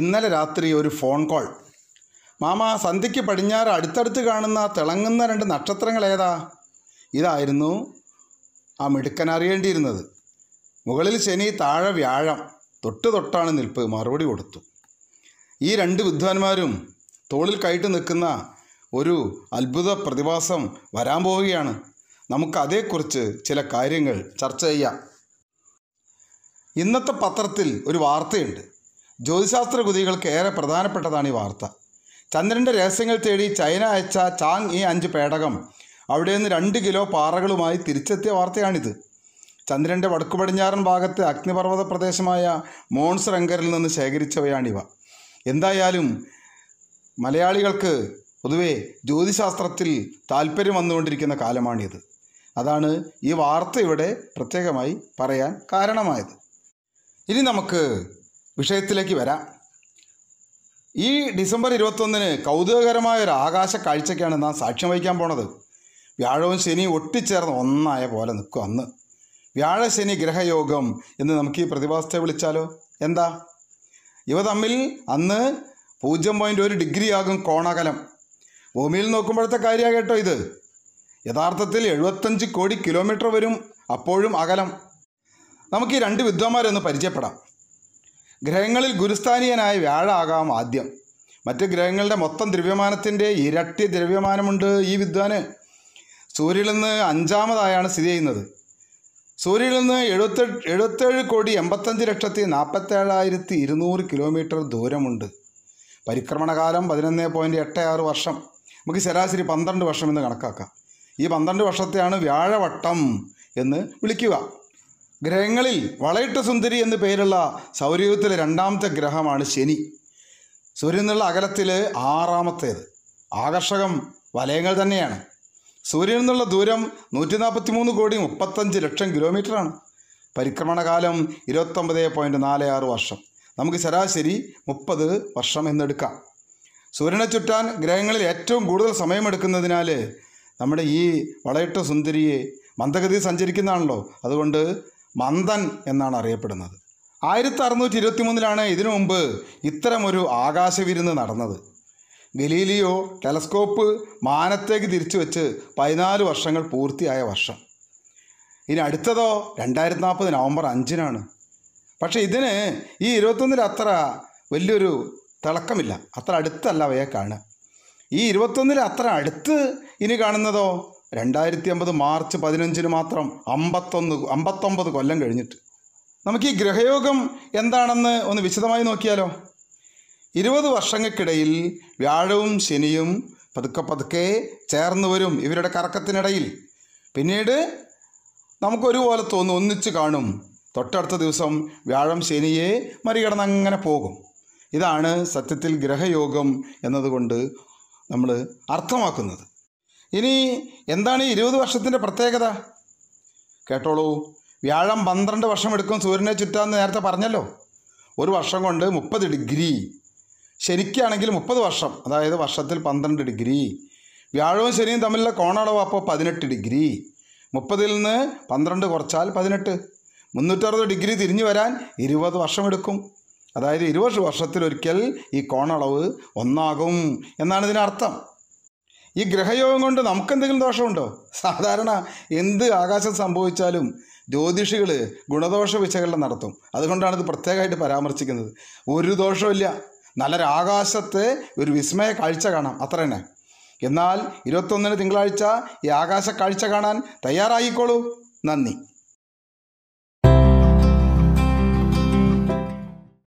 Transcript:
ഇന്നലെ രാത്രി ഒരു ഫോൺ കോൾ മാമ സന്ധ്യയ്ക്ക് പടിഞ്ഞാറ് അടുത്തടുത്ത് കാണുന്ന തിളങ്ങുന്ന രണ്ട് നക്ഷത്രങ്ങൾ ഏതാ ഇതായിരുന്നു ആ മിടുക്കൻ അറിയേണ്ടിയിരുന്നത് മുകളിൽ ശനി താഴെ വ്യാഴം തൊട്ട് തൊട്ടാണ് നിൽപ്പ് മറുപടി കൊടുത്തു ഈ രണ്ട് വിദ്വാൻമാരും തോളിൽ കയറ്റി നിൽക്കുന്ന ഒരു അത്ഭുത പ്രതിഭാസം വരാൻ പോവുകയാണ് നമുക്ക് അതേക്കുറിച്ച് ചില കാര്യങ്ങൾ ചർച്ച ചെയ്യാം ഇന്നത്തെ പത്രത്തിൽ ഒരു വാർത്തയുണ്ട് ജ്യോതിശാസ്ത്ര കുതികൾക്ക് ഏറെ പ്രധാനപ്പെട്ടതാണ് ഈ വാർത്ത ചന്ദ്രൻ്റെ രഹസ്യങ്ങൾ തേടി ചൈന അയച്ച ചാങ് ഈ അഞ്ച് പേടകം അവിടെ നിന്ന് രണ്ട് കിലോ പാറകളുമായി തിരിച്ചെത്തിയ വാർത്തയാണിത് ചന്ദ്രൻ്റെ വടക്കു പടിഞ്ഞാറൻ ഭാഗത്തെ അഗ്നിപർവ്വത പ്രദേശമായ മോൺസറങ്കറിൽ നിന്ന് ശേഖരിച്ചവയാണിവ എന്തായാലും മലയാളികൾക്ക് പൊതുവെ ജ്യോതിശാസ്ത്രത്തിൽ താല്പര്യം വന്നുകൊണ്ടിരിക്കുന്ന കാലമാണിത് അതാണ് ഈ വാർത്ത ഇവിടെ പ്രത്യേകമായി പറയാൻ കാരണമായത് ഇനി നമുക്ക് വിഷയത്തിലേക്ക് വരാം ഈ ഡിസംബർ ഇരുപത്തൊന്നിന് കൗതുകകരമായ ഒരു ആകാശ കാഴ്ചയ്ക്കാണ് നാം സാക്ഷ്യം വഹിക്കാൻ പോണത് വ്യാഴവും ശനിയും ഒട്ടിച്ചേർന്ന് ഒന്നായ പോലെ നിൽക്കും അന്ന് വ്യാഴശനി ഗ്രഹയോഗം എന്ന് നമുക്ക് ഈ പ്രതിഭാസത്തെ വിളിച്ചാലോ എന്താ ഇവ തമ്മിൽ അന്ന് പൂജ്യം പോയിൻ്റ് ഒരു ഡിഗ്രി ആകും കോണകലം ഭൂമിയിൽ നോക്കുമ്പോഴത്തെ കാര്യമാണ് കേട്ടോ ഇത് യഥാർത്ഥത്തിൽ എഴുപത്തഞ്ച് കോടി കിലോമീറ്റർ വരും അപ്പോഴും അകലം നമുക്ക് ഈ രണ്ട് വിദ്വാന്മാരൊന്ന് പരിചയപ്പെടാം ഗ്രഹങ്ങളിൽ ഗുരുസ്ഥാനീയനായ വ്യാഴാകാം ആദ്യം മറ്റ് ഗ്രഹങ്ങളുടെ മൊത്തം ദ്രവ്യമാനത്തിൻ്റെ ഇരട്ടി ദ്രവ്യമാനമുണ്ട് ഈ വിദ്വാന് സൂര്യനിൽ നിന്ന് അഞ്ചാമതായാണ് സ്ഥിതി ചെയ്യുന്നത് സൂര്യനിൽ നിന്ന് എഴുപത്തെ എഴുപത്തേഴ് കോടി എൺപത്തഞ്ച് ലക്ഷത്തി നാൽപ്പത്തേഴായിരത്തി ഇരുന്നൂറ് കിലോമീറ്റർ ദൂരമുണ്ട് പരിക്രമണകാലം പതിനൊന്ന് പോയിൻറ്റ് എട്ട് ആറ് വർഷം നമുക്ക് ശരാശരി പന്ത്രണ്ട് വർഷം എന്ന് കണക്കാക്കാം ഈ പന്ത്രണ്ട് വർഷത്തെയാണ് വ്യാഴവട്ടം എന്ന് വിളിക്കുക ഗ്രഹങ്ങളിൽ വളയിട്ട സുന്ദരി എന്ന് പേരുള്ള സൗരയൂഹത്തിലെ രണ്ടാമത്തെ ഗ്രഹമാണ് ശനി സൂര്യൻ എന്നുള്ള അകലത്തിൽ ആറാമത്തേത് ആകർഷകം വലയങ്ങൾ തന്നെയാണ് സൂര്യനിൽ നിന്നുള്ള ദൂരം നൂറ്റി നാൽപ്പത്തി മൂന്ന് കോടി മുപ്പത്തഞ്ച് ലക്ഷം കിലോമീറ്ററാണ് പരിക്രമണകാലം ഇരുപത്തൊമ്പത് പോയിൻറ്റ് നാല് ആറ് വർഷം നമുക്ക് ശരാശരി മുപ്പത് വർഷം എന്നെടുക്കാം സൂര്യനെ ചുറ്റാൻ ഗ്രഹങ്ങളിൽ ഏറ്റവും കൂടുതൽ സമയമെടുക്കുന്നതിനാൽ നമ്മുടെ ഈ വളയിട്ട സുന്ദരിയെ മന്ദഗതി സഞ്ചരിക്കുന്നതാണല്ലോ അതുകൊണ്ട് മന്ദൻ എന്നാണ് അറിയപ്പെടുന്നത് ആയിരത്തി അറുന്നൂറ്റി ഇരുപത്തി മൂന്നിലാണ് ഇതിനു മുമ്പ് ഇത്തരമൊരു ആകാശവിരുന്ന് നടന്നത് ഗലീലിയോ ടെലസ്കോപ്പ് മാനത്തേക്ക് തിരിച്ചു വെച്ച് പതിനാല് വർഷങ്ങൾ പൂർത്തിയായ വർഷം ഇനി അടുത്തതോ രണ്ടായിരത്തി നാൽപ്പത് നവംബർ അഞ്ചിനാണ് പക്ഷെ ഇതിന് ഈ ഇരുപത്തൊന്നിൽ അത്ര വലിയൊരു തിളക്കമില്ല അത്ര അടുത്തല്ല അവയെ കാണുക ഈ ഇരുപത്തൊന്നിൽ അത്ര അടുത്ത് ഇനി കാണുന്നതോ രണ്ടായിരത്തി അമ്പത് മാർച്ച് പതിനഞ്ചിന് മാത്രം അമ്പത്തൊന്ന് അമ്പത്തൊമ്പത് കൊല്ലം കഴിഞ്ഞിട്ട് നമുക്ക് ഈ ഗ്രഹയോഗം എന്താണെന്ന് ഒന്ന് വിശദമായി നോക്കിയാലോ ഇരുപത് വർഷങ്ങൾക്കിടയിൽ വ്യാഴവും ശനിയും പതുക്കെ പതുക്കെ ചേർന്ന് വരും ഇവരുടെ കറക്കത്തിനിടയിൽ പിന്നീട് നമുക്കൊരുപോലെ തോന്നും ഒന്നിച്ച് കാണും തൊട്ടടുത്ത ദിവസം വ്യാഴം ശനിയെ മറികടന്ന് അങ്ങനെ പോകും ഇതാണ് സത്യത്തിൽ ഗ്രഹയോഗം എന്നതുകൊണ്ട് നമ്മൾ അർത്ഥമാക്കുന്നത് ഇനി എന്താണ് ഈ ഇരുപത് വർഷത്തിൻ്റെ പ്രത്യേകത കേട്ടോളൂ വ്യാഴം പന്ത്രണ്ട് വർഷം എടുക്കും സൂര്യനെ ചുറ്റാന്ന് നേരത്തെ പറഞ്ഞല്ലോ ഒരു വർഷം കൊണ്ട് മുപ്പത് ഡിഗ്രി ശനിക്കാണെങ്കിൽ മുപ്പത് വർഷം അതായത് വർഷത്തിൽ പന്ത്രണ്ട് ഡിഗ്രി വ്യാഴവും ശനിയും തമ്മിലുള്ള കോണളവ് അപ്പോൾ പതിനെട്ട് ഡിഗ്രി മുപ്പതിൽ നിന്ന് പന്ത്രണ്ട് കുറച്ചാൽ പതിനെട്ട് മുന്നൂറ്ററുപത് ഡിഗ്രി തിരിഞ്ഞു വരാൻ ഇരുപത് വർഷമെടുക്കും അതായത് ഇരുപത് വർഷത്തിലൊരിക്കൽ ഈ കോണളവ് ഒന്നാകും എന്നാണ് ഇതിനർത്ഥം ഈ ഗ്രഹയോഗം കൊണ്ട് നമുക്കെന്തെങ്കിലും ദോഷമുണ്ടോ സാധാരണ എന്ത് ആകാശം സംഭവിച്ചാലും ജ്യോതിഷികൾ ഗുണദോഷ വിശകലനം നടത്തും അതുകൊണ്ടാണ് ഇത് പ്രത്യേകമായിട്ട് പരാമർശിക്കുന്നത് ഒരു ദോഷമില്ല നല്ലൊരാകാശത്തെ ഒരു വിസ്മയ കാഴ്ച കാണാം അത്ര തന്നെ എന്നാൽ ഇരുപത്തൊന്നിന് തിങ്കളാഴ്ച ഈ ആകാശ കാഴ്ച കാണാൻ തയ്യാറായിക്കോളൂ നന്ദി